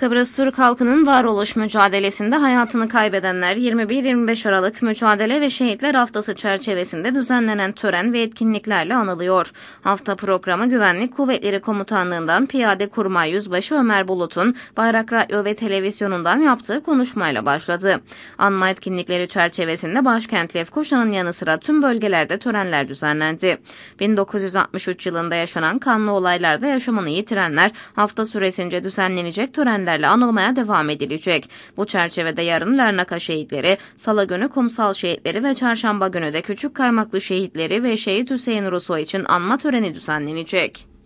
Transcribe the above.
Kıbrıs Türk halkının varoluş mücadelesinde hayatını kaybedenler 21-25 Aralık Mücadele ve Şehitler Haftası çerçevesinde düzenlenen tören ve etkinliklerle anılıyor. Hafta programı Güvenlik Kuvvetleri Komutanlığından Piyade Kurmay Yüzbaşı Ömer Bulut'un Bayrak Radyo ve Televizyonu'ndan yaptığı konuşmayla başladı. Anma etkinlikleri çerçevesinde başkent Lefkoşa'nın yanı sıra tüm bölgelerde törenler düzenlendi. 1963 yılında yaşanan kanlı olaylarda yaşamını yitirenler hafta süresince düzenlenecek törenler törenlerle anılmaya devam edilecek. Bu çerçevede yarın Larnaka şehitleri, salı günü kumsal şehitleri ve çarşamba günü de küçük kaymaklı şehitleri ve şehit Hüseyin Ruso için anma töreni düzenlenecek.